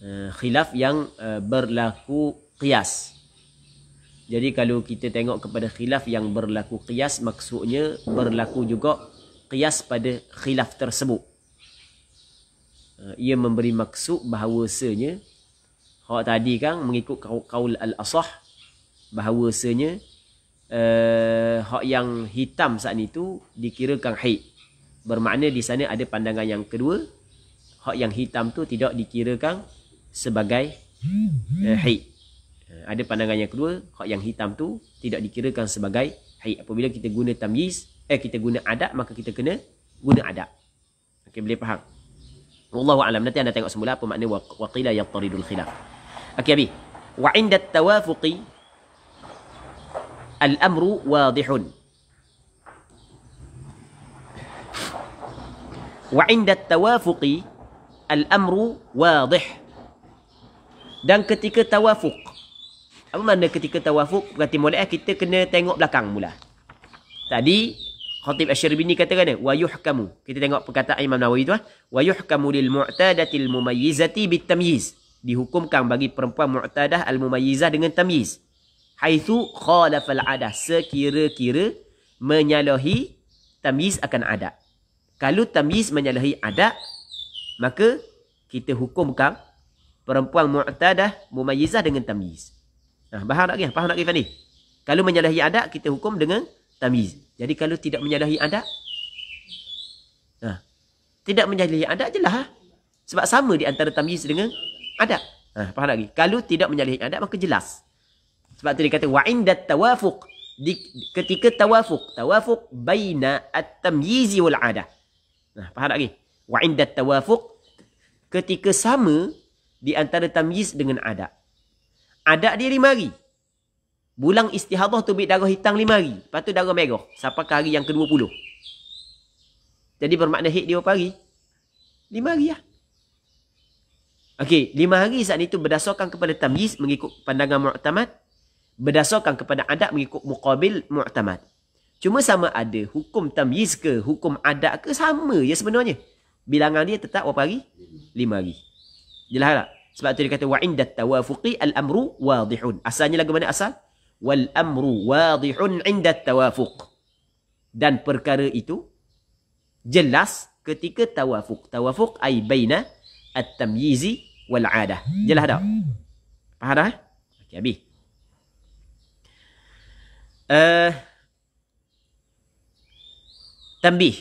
Eh, khilaf yang berlaku qiyas. Jadi kalau kita tengok kepada khilaf yang berlaku qiyas maksudnya berlaku juga qiyas pada khilaf tersebut. Eh, ia memberi maksud bahawasanya hak tadi kan mengikut kaul al-asah bahawasanya uh, hak yang hitam saat ni tu kang haid bermakna di sana ada pandangan yang kedua hak yang hitam tu tidak dikira kang sebagai uh, haid ada pandangan yang kedua hak yang hitam tu tidak dikira kang sebagai haid apabila kita guna tamyiz eh kita guna adat maka kita kena guna adat okey boleh faham Wallahu a'lam. Nanti anda tengok semula apa makna waqila wa qila yaqtaridul khilaf. Okey abi. Wa inda tawafuqi al-amru wadihun. Wa inda tawafuqi al-amru wadih. Dan ketika tawafuq. Apa makna ketika tawafuq? Berarti mulai eh, kita kena tengok belakang mula. Tadi Khatib Asy-Syarbini kata kan wa yuhkamu. Kita tengok perkataan Imam Nawawi tu ah, wa yuhkamu lil mu'tadatil mumayyizati bitamyiz. Dihukumkan bagi perempuan mu'tadah al-mumayyizah dengan tamyiz. Haitsu khalafal 'adah sekira-kira menyalahi tamyiz akan adat. Kalau tamyiz menyalahi adat, maka kita hukumkan perempuan mu'tadah mumayyizah dengan tamyiz. Nah, faham tak ni? Faham tak ni? Kalau menyalahi adat, kita hukum dengan tamiz. Jadi kalau tidak menyalahi adat, ha. tidak menyalahi adat jelah. Ha. Sebab sama di antara tamiz dengan adat. Ha. Faham lagi? Kalau tidak menyalahi adat, maka jelas. Sebab tu dia kata, wa'indat tawafuq. Di, ketika tawafuk, tawafuk baina at-tamyizi wal-adah. Ha, nah, faham lagi? Wa'indat tawafuk. Ketika sama di antara tamyiz dengan adat. Adat dia lima hari. Bulan istihadah tu ambil darah hitam lima hari. Lepas tu darah merah. Sampai ke hari yang ke-20. Jadi bermakna hit dia berapa hari? Lima hari lah. Okey, lima hari saat itu berdasarkan kepada tamyiz mengikut pandangan mu'tamad. Berdasarkan kepada adat mengikut muqabil mu'tamad. Cuma sama ada hukum tamyiz ke, hukum adat ke, sama je sebenarnya. Bilangan dia tetap berapa hari? Lima hari. Jelas tak? Sebab tu dia kata, wa'indat tawafuqi al-amru wadihun. Asalnya lagu mana asal? wal amru wadihun inda tawafuq dan perkara itu jelas ketika tawafuq tawafuq ay baina at tamyiz wal adah jelas tak faham dah eh? okey abi uh, eh, tambih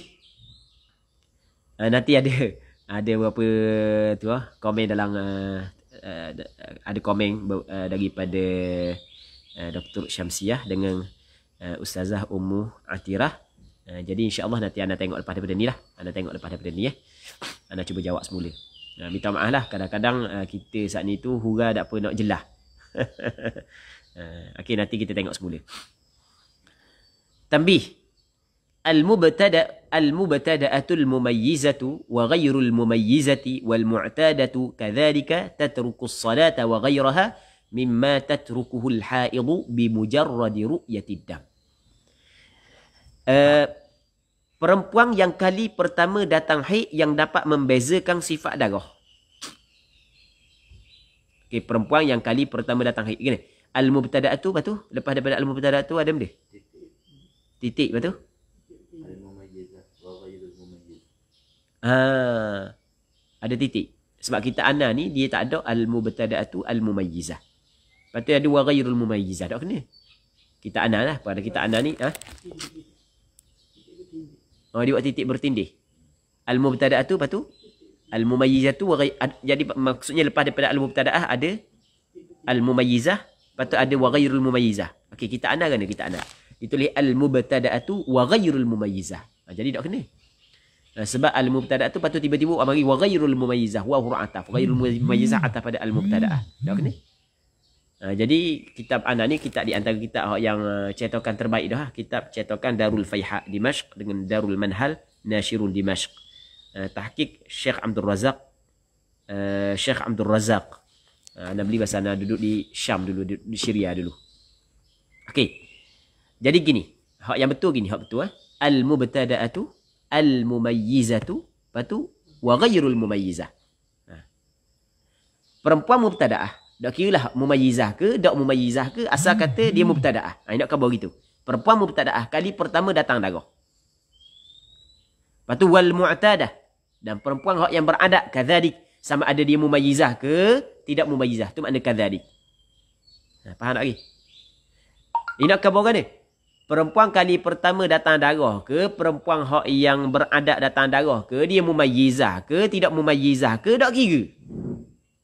eh, nanti ada ada beberapa tu ah komen dalam uh, uh, ada komen uh, daripada Eh, Dr. Syamsiah dengan uh, Ustazah Ummu Atirah. Uh, jadi insyaAllah nanti anda tengok lepas daripada ni lah. Anda tengok lepas daripada ni ya. Anda cuba jawab semula. Uh, minta maaf lah. Kadang-kadang uh, kita saat ni tu hura tak apa nak jelah. uh, [laughs] okay nanti kita tengok semula. Tambih. Al-mubtada al-mubtada'atu al-mumayyizatu wa ghayru al-mumayyizati wal-mu'tadatu kadzalika tatruku as-salata wa ghayraha mimma tatrukuhu al-haidu bi mujarradi ru'yatid dam. Uh, perempuan yang kali pertama datang haid yang dapat membezakan sifat darah. Okey, perempuan yang kali pertama datang haid. Gini, al-mubtada tu batu lepas daripada al-mubtada tu ada benda. Titik batu. Ha. Ah, ada titik. Sebab kita ana ni dia tak ada al-mubtada tu al-mumayyizah. Lepas ada ada warairul mumayizah. Tak kena. Kita anak lah. Pada kita anak ni. Ha? Oh, dia buat titik bertindih. Al-mubtada'ah tu. Lepas tu. Al-mumayizah tu. Warai, ad, jadi maksudnya lepas daripada al-mubtada'ah ada. Al-mumayizah. Lepas tu ada warairul mumayizah. Okey, kita anak kena kita anak. Ditulis al-mubtada'ah tu warairul mumayizah. Ha, jadi tak kena. Ha, sebab al-mubtada'ah tu patut tiba-tiba amari wa ghairul mumayyizah wa huru ataf. Ghairul hmm. mumayyizah atas pada al-mubtada'ah. Dah kena? Okay? Ah, jadi kitab Anna ni kita di antara kitab yang ah, cetakan terbaik dah. Kitab cetakan Darul Faiha di Dimashq dengan Darul Manhal Nashirun Dimashq. Uh, ah, tahkik Syekh Abdul Razak. Uh, Syekh Abdul Razak. Uh, anda beli bahasa Anna duduk di Syam dulu, di, di Syria dulu. Okey. Jadi gini. Hak yang betul gini. Hak betul. Eh? Al-mubtada'atu. Al-mumayyizatu. Lepas tu. Wa mumayyizah. Perempuan mubtada'ah. Dak kira lah mumayizah ke, dak mumayizah ke, asal kata dia mubtada'ah. Ha, ini nak kabar gitu. Perempuan mubtada'ah, kali pertama datang darah. Lepas tu, wal mu'tadah. Dan perempuan yang beradab, kathadik. Sama ada dia mumayizah ke, tidak mumayizah. Itu makna kathadik. Ha, faham tak lagi? Ini nak kabar kan ni? Perempuan kali pertama datang darah ke, perempuan hak yang beradab datang darah ke, dia mumayizah ke, tidak mumayizah ke, tak kira.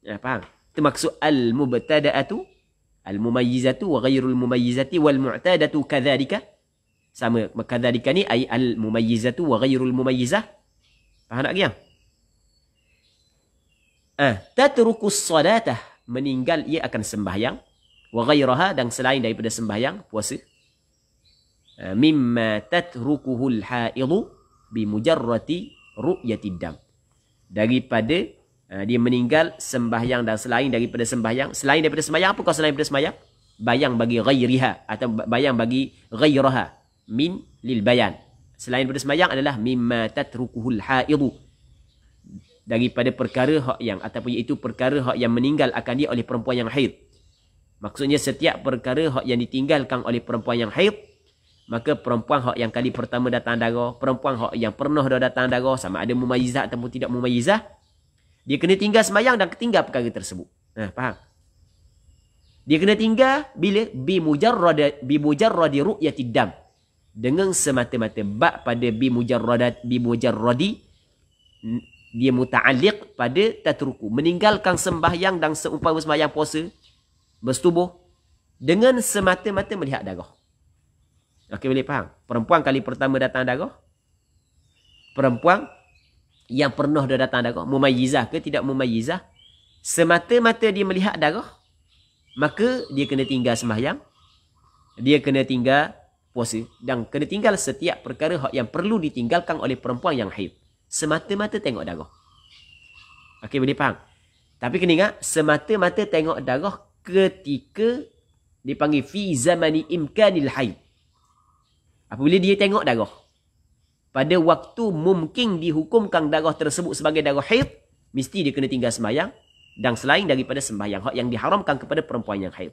Ya, faham? Itu maksud al-mubtada'atu al-mumayyizatu wa al mumayyizati wal mu'tadatu kadzalika. Sama kadzalika ni ai al-mumayyizatu wa ghairul mumayyizah. Faham tak dia? Ah, tatruku as-salatah meninggal ia akan sembahyang wa ghairaha dan selain daripada sembahyang puasa ah, mimma tatrukuhu al-haidu bi mujarrati ru'yati dam daripada Eh, dia meninggal sembahyang dan selain daripada sembahyang selain daripada sembahyang apa kau selain daripada sembahyang bayang bagi ghairiha atau bayang bagi ghairaha min lil bayan selain daripada sembahyang adalah mimma tatrukuhul haid daripada perkara hak yang ataupun itu perkara hak yang meninggal akan dia oleh perempuan yang haid maksudnya setiap perkara hak yang ditinggalkan oleh perempuan yang haid maka perempuan hak yang kali pertama datang darah perempuan hak yang pernah dah datang darah sama ada mumayyizah ataupun tidak mumayyizah dia kena tinggal semayang dan ketinggal perkara tersebut. Nah, ha, faham? Dia kena tinggal bila bi mujarrad bi mujarradi ru'yati dam. Dengan semata-mata bab pada bi mujarradat bi mujarradi dia muta'alliq pada tatruku meninggalkan sembahyang dan seumpama sembahyang puasa bersetubuh dengan semata-mata melihat darah. Okey boleh faham? Perempuan kali pertama datang darah. Perempuan yang pernah dah datang darah mumayyizah ke tidak mumayyizah semata-mata dia melihat darah maka dia kena tinggal sembahyang dia kena tinggal puasa dan kena tinggal setiap perkara hak yang perlu ditinggalkan oleh perempuan yang haid semata-mata tengok darah okey boleh faham tapi kena ingat semata-mata tengok darah ketika dipanggil fi zamani imkanil haid apabila dia tengok darah pada waktu mungkin dihukumkan darah tersebut sebagai darah haid, mesti dia kena tinggal sembahyang dan selain daripada sembahyang yang diharamkan kepada perempuan yang haid.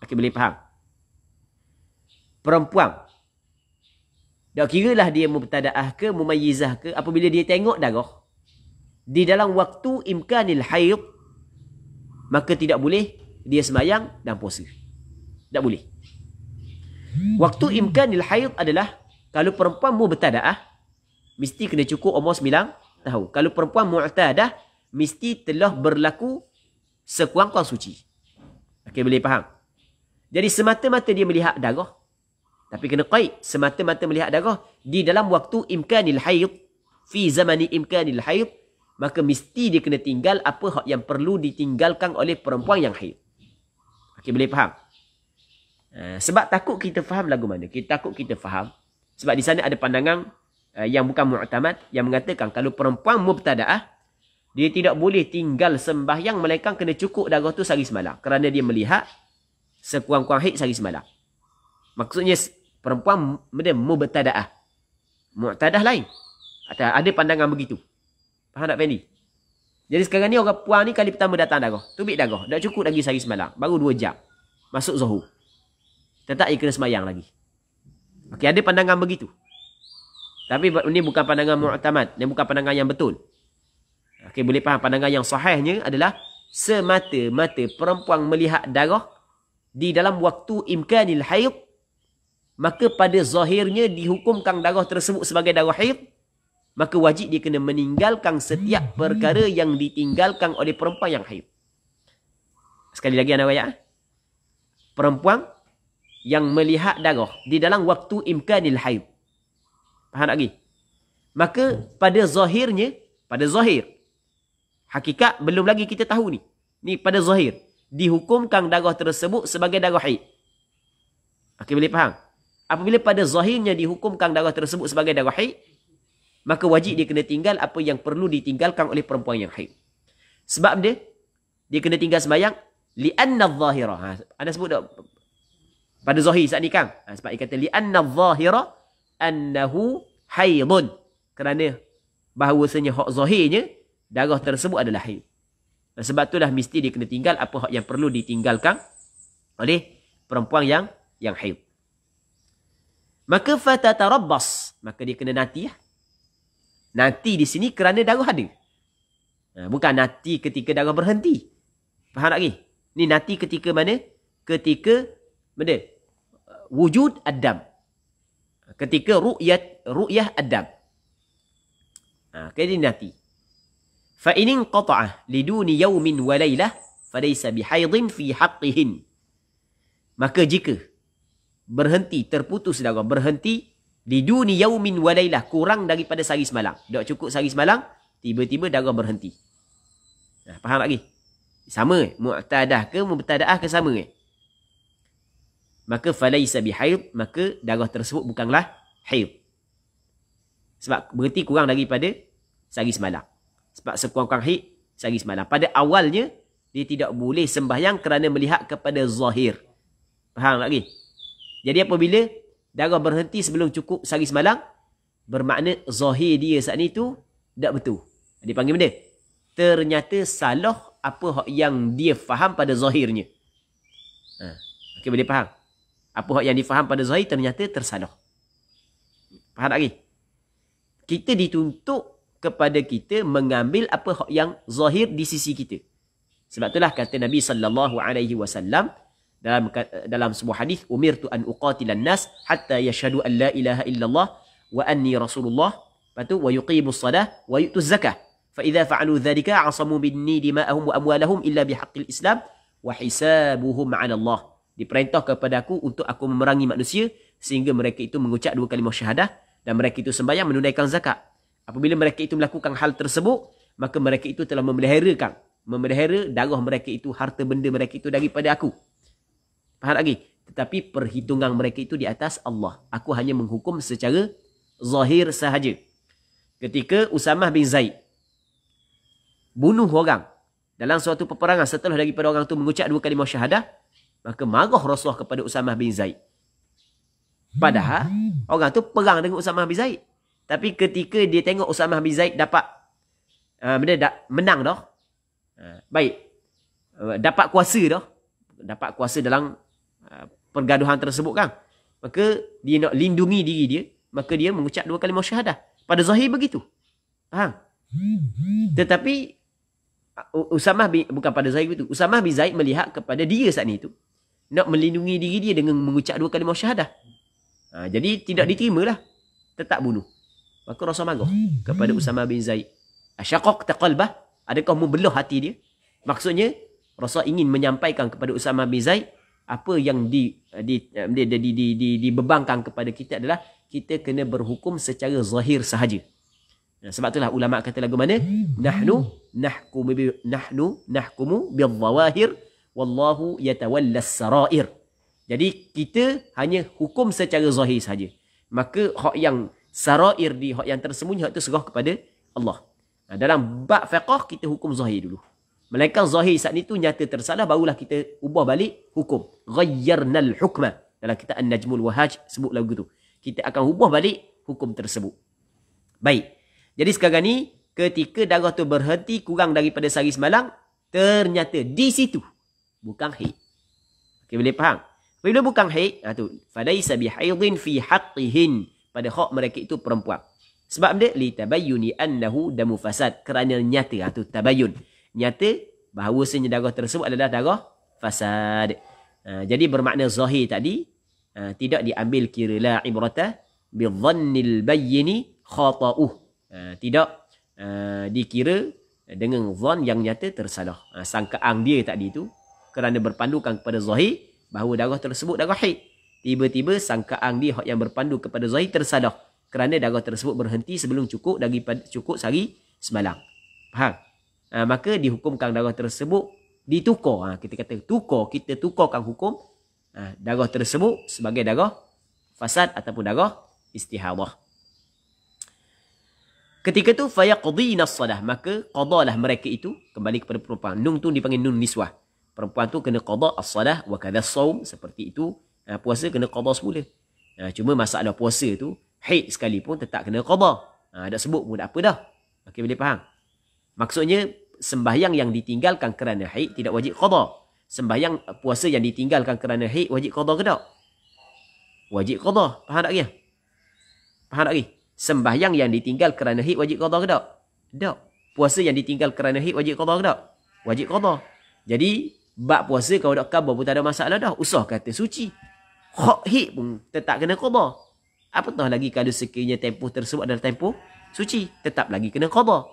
Okey boleh faham? Perempuan Dah kira dia mubtada'ah ke, mumayizah ke, apabila dia tengok darah. Di dalam waktu imkanil haid, maka tidak boleh dia semayang dan puasa. Tak boleh. Waktu imkanil haid adalah kalau perempuan mu mubtada'ah, mesti kena cukup umur sembilan tahun. Kalau perempuan mu mu'tadah, mesti telah berlaku sekuang-kuang suci. Okay, boleh faham? Jadi semata-mata dia melihat darah. Tapi kena qaid. Semata-mata melihat darah. Di dalam waktu imkanil hayub. Fi zamani imkanil hayub. Maka mesti dia kena tinggal apa hak yang perlu ditinggalkan oleh perempuan yang hayub. Okay, boleh faham? Eh, sebab takut kita faham lagu mana. Kita takut kita faham. Sebab di sana ada pandangan uh, yang bukan mu'tamad yang mengatakan kalau perempuan mubtada'ah, dia tidak boleh tinggal sembahyang melainkan kena cukup darah tu sehari semalam. Kerana dia melihat sekurang-kurang hit sehari semalam. Maksudnya perempuan benda mubtada'ah. Mu'tadah lain. ada ada pandangan begitu. Faham tak Fendi? Jadi sekarang ni orang puan ni kali pertama datang darah. Tubik darah. Dah cukup lagi sehari semalam. Baru dua jam. Masuk zuhur. Tetap dia kena semayang lagi. Okey, ada pandangan begitu. Tapi ini bukan pandangan mu'tamad. Ini bukan pandangan yang betul. Okay, boleh faham. Pandangan yang sahihnya adalah semata-mata perempuan melihat darah di dalam waktu imkanil haid maka pada zahirnya dihukumkan darah tersebut sebagai darah haid maka wajib dia kena meninggalkan setiap perkara yang ditinggalkan oleh perempuan yang haid sekali lagi anak ayat perempuan yang melihat darah di dalam waktu imkanil haid. Faham tak lagi? Maka pada zahirnya, pada zahir, hakikat belum lagi kita tahu ni. Ni pada zahir. Dihukumkan darah tersebut sebagai darah haid. Okey, boleh faham? Apabila pada zahirnya dihukumkan darah tersebut sebagai darah haid, maka wajib dia kena tinggal apa yang perlu ditinggalkan oleh perempuan yang haid. Sebab dia, dia kena tinggal sembahyang, li'anna zahirah. Ha, anda sebut tak? pada zahir saat ni kan ha, sebab dia kata li anna zahira annahu kerana bahawasanya hak zahirnya darah tersebut adalah haid dan sebab itulah mesti dia kena tinggal apa hak yang perlu ditinggalkan oleh perempuan yang yang haid maka fatatarabbas maka dia kena nanti lah. nanti di sini kerana darah ada bukan nanti ketika darah berhenti faham tak ni ni nanti ketika mana ketika benda wujud Adam. Ketika ru'yat ru'yah Adam. Ha, kini nanti. Fa in qata'a liduni yawmin wa lailah falaysa bihaidhin fi haqqihin. Maka jika berhenti terputus dah darah berhenti liduni yawmin wa lailah kurang daripada sehari semalam. Tak cukup sehari semalam tiba-tiba darah berhenti. Ha, faham lagi? Sama mu'tadah ke mubtada'ah ke sama Eh? maka falaisa bihaid maka darah tersebut bukanlah haid sebab berhenti kurang daripada sehari semalam sebab sekurang-kurang haid sehari semalam pada awalnya dia tidak boleh sembahyang kerana melihat kepada zahir faham lagi jadi apabila darah berhenti sebelum cukup sehari semalam bermakna zahir dia saat ini tu tak betul dia panggil benda ternyata salah apa yang dia faham pada zahirnya ha. Okay, boleh faham? apa yang difaham pada Zahir ternyata tersalah. Faham tak lagi? Kita dituntut kepada kita mengambil apa yang Zahir di sisi kita. Sebab itulah kata Nabi sallallahu alaihi wasallam dalam dalam sebuah hadis umirtu an uqatilan nas hatta yashhadu an la ilaha illallah wa anni rasulullah lepas tu wa yuqimus salah wa yutu zakah fa idza fa'alu dhalika 'asamu binni dima'ahum wa amwalahum illa bihaqqil islam wa hisabuhum 'ala Allah diperintah kepada aku untuk aku memerangi manusia sehingga mereka itu mengucap dua kalimah syahadah dan mereka itu sembahyang menunaikan zakat. Apabila mereka itu melakukan hal tersebut, maka mereka itu telah memeliharakan, memelihara darah mereka itu, harta benda mereka itu daripada aku. Faham lagi? Tetapi perhitungan mereka itu di atas Allah. Aku hanya menghukum secara zahir sahaja. Ketika Usamah bin Zaid bunuh orang dalam suatu peperangan setelah daripada orang itu mengucap dua kalimah syahadah, Maka marah Rasulullah kepada Usamah bin Zaid. Padahal orang tu perang dengan Usamah bin Zaid. Tapi ketika dia tengok Usamah bin Zaid dapat uh, benda da- menang dah. Uh, baik. Uh, dapat kuasa dah. Dapat kuasa dalam uh, pergaduhan tersebut kan. Maka dia nak lindungi diri dia. Maka dia mengucap dua kali syahadah. Pada Zahir begitu. Faham? Tetapi Usamah bin, bukan pada Zaid itu. Usamah bin Zaid melihat kepada dia saat itu nak melindungi diri dia dengan mengucap dua kalimah syahadah. Ha, jadi tidak diterima lah, Tetap bunuh. Maka Rasul marah kepada Usama bin Zaid. Asyakok taqalbah. Adakah membeluh hati dia? Maksudnya, Rasul ingin menyampaikan kepada Usama bin Zaid apa yang di di di di, di, di, di, dibebankan kepada kita adalah kita kena berhukum secara zahir sahaja. sebab itulah ulama kata lagu mana? Nahnu nahkumu nahnu nahkumu bil zawahir wallahu yatawallas sarair jadi kita hanya hukum secara zahir saja maka hak yang sarair di hak yang tersembunyi hak itu serah kepada Allah nah, dalam bab fiqh kita hukum zahir dulu melainkan zahir saat itu nyata tersalah barulah kita ubah balik hukum ghayyarnal hukma dalam kita An-Najmul Wahaj sebut lagu tu. Kita akan ubah balik hukum tersebut. Baik. Jadi sekarang ni ketika darah tu berhenti kurang daripada sehari semalam. Ternyata di situ bukan haid. Okey boleh faham? Bila bukan haid, ha tu, falaisa bihaidhin fi haqqihin pada hak mereka itu perempuan. Sebab dia li tabayyuni annahu damu fasad kerana nyata ha tu tabayyun. Nyata bahawa sebenarnya darah tersebut adalah darah fasad. Ha, jadi bermakna zahir tadi ha, tidak diambil kira la ibrata bi dhannil bayyini khata'uh. Ha, tidak ha, dikira dengan zon yang nyata tersalah. Ha, sangkaan dia tadi itu kerana berpandukan kepada zahir bahawa darah tersebut darah haid. Tiba-tiba sangkaan dia yang berpandu kepada zahir tersadar, kerana darah tersebut berhenti sebelum cukup daripada cukup sehari semalam. Faham? Ha, maka dihukumkan darah tersebut ditukar. Ha, kita kata tukar, kita tukarkan hukum ha, darah tersebut sebagai darah fasad ataupun darah istihawah. Ketika tu fayaqdi nasadah maka qadalah mereka itu kembali kepada perempuan. Nun tu dipanggil nun niswah perempuan tu kena qada as-salah wa kadha saum seperti itu uh, puasa kena qada semula. Uh, cuma masalah puasa tu haid sekali pun tetap kena qada. Ah uh, dah sebut pun tak apa dah. Okey boleh faham? Maksudnya sembahyang yang ditinggalkan kerana haid tidak wajib qada. Sembahyang uh, puasa yang ditinggalkan kerana haid wajib qada ke tak? Wajib qada. Faham tak ya, Faham tak ke? Sembahyang yang ditinggal kerana haid wajib qada ke tak? Tak. Puasa yang ditinggal kerana haid wajib qada ke tak? Wajib qada. Jadi Bak puasa kalau dah kabar pun tak ada masalah dah. Usah kata suci. Hak hit pun tetap kena Apa Apatah lagi kalau sekiranya tempoh tersebut adalah tempoh suci. Tetap lagi kena kabar.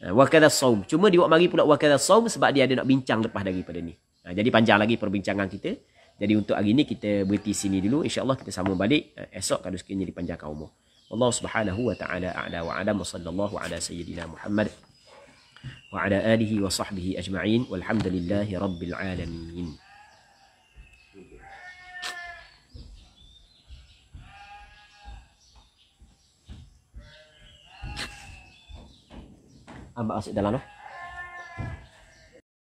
Ha, wakadah saum. Cuma dia buat mari pula wakadah saum sebab dia ada nak bincang lepas daripada ni. Ha, jadi panjang lagi perbincangan kita. Jadi untuk hari ni kita berhenti sini dulu. InsyaAllah kita sambung balik. Ha, esok kalau sekiranya dipanjangkan umur. Allah subhanahu wa ta'ala a'la wa'adam wa sallallahu ala sayyidina Muhammad. وعلى آله وصحبه أجمعين والحمد لله رب العالمين أبقى أسئلة